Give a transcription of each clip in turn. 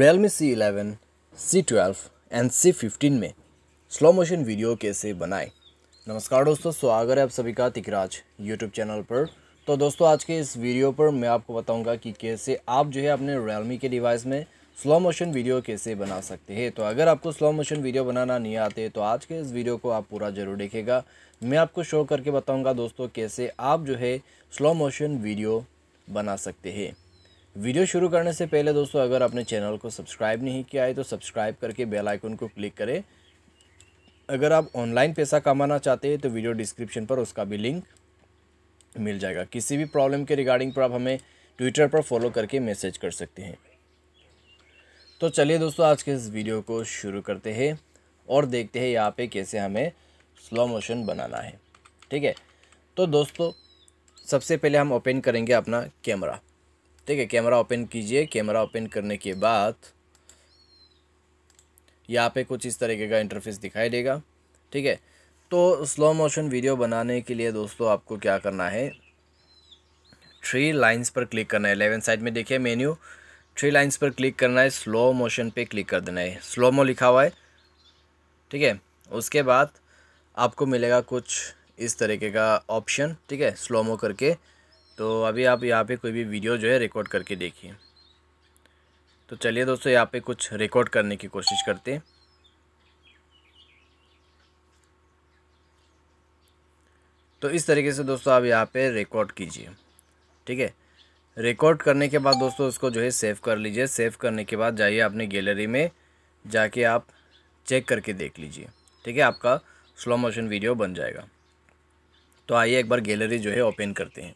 Realme C11, C12 and C15 में slow motion video कैसे बनाए नमस्कार दोस्तों स्वागत है आप सभी का तिकराज यूट्यूब चैनल पर तो दोस्तों आज के इस वीडियो पर मैं आपको बताऊंगा कि कैसे आप जो है अपने Realme के डिवाइस में स्लो मोशन वीडियो कैसे बना सकते हैं तो अगर आपको स्लो मोशन वीडियो बनाना नहीं आते तो आज के इस वीडियो को आप पूरा ज़रूर देखेगा मैं आपको शो करके बताऊँगा दोस्तों कैसे आप जो है स्लो मोशन वीडियो बना सकते हैं वीडियो शुरू करने से पहले दोस्तों अगर आपने चैनल को सब्सक्राइब नहीं किया है तो सब्सक्राइब करके बेल आइकन को क्लिक करें अगर आप ऑनलाइन पैसा कमाना चाहते हैं तो वीडियो डिस्क्रिप्शन पर उसका भी लिंक मिल जाएगा किसी भी प्रॉब्लम के रिगार्डिंग पर आप हमें ट्विटर पर फॉलो करके मैसेज कर सकते हैं तो चलिए दोस्तों आज के इस वीडियो को शुरू करते हैं और देखते हैं यहाँ पर कैसे हमें स्लो मोशन बनाना है ठीक है तो दोस्तों सबसे पहले हम ओपन करेंगे अपना कैमरा ठीक है कैमरा ओपन कीजिए कैमरा ओपन करने के बाद यहाँ पे कुछ इस तरीके का इंटरफेस दिखाई देगा ठीक है तो स्लो मोशन वीडियो बनाने के लिए दोस्तों आपको क्या करना है थ्री लाइंस पर क्लिक करना है लेवन साइड में देखिए मेन्यू थ्री लाइंस पर क्लिक करना है स्लो मोशन पे क्लिक कर देना है स्लो मो लिखा हुआ है ठीक है उसके बाद आपको मिलेगा कुछ इस तरीके का ऑप्शन ठीक है स्लो मो करके तो अभी आप यहाँ पे कोई भी वीडियो जो है रिकॉर्ड करके देखिए तो चलिए दोस्तों यहाँ पे कुछ रिकॉर्ड करने की कोशिश करते हैं तो इस तरीके से दोस्तों आप यहाँ पे रिकॉर्ड कीजिए ठीक है रिकॉर्ड करने के बाद दोस्तों उसको जो है सेव कर लीजिए सेव करने के बाद जाइए अपने गैलरी में जाके आप चेक करके देख लीजिए ठीक है आपका स्लो मोशन वीडियो बन जाएगा तो आइए एक बार गैलरी जो है ओपन करते हैं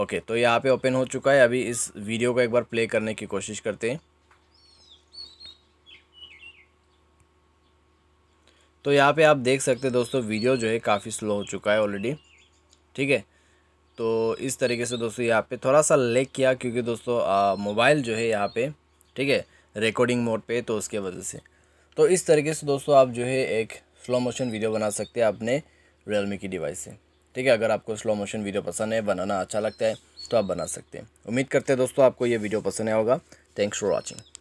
ओके तो यहाँ पे ओपन हो चुका है अभी इस वीडियो को एक बार प्ले करने की कोशिश करते हैं तो यहाँ पे आप देख सकते हैं दोस्तों वीडियो जो है काफ़ी स्लो हो चुका है ऑलरेडी ठीक है तो इस तरीके से दोस्तों यहाँ पे थोड़ा सा लेक किया क्योंकि दोस्तों मोबाइल जो है यहाँ पे ठीक है रिकॉर्डिंग मोड पे तो उसके वजह से तो इस तरीके से दोस्तों आप जो है एक स्लो मोशन वीडियो बना सकते हैं अपने रियलमी की डिवाइस से ठीक है अगर आपको स्लो मोशन वीडियो पसंद है बनाना अच्छा लगता है तो आप बना सकते हैं उम्मीद करते हैं दोस्तों आपको ये वीडियो पसंद आया होगा थैंक्स फॉर वॉचिंग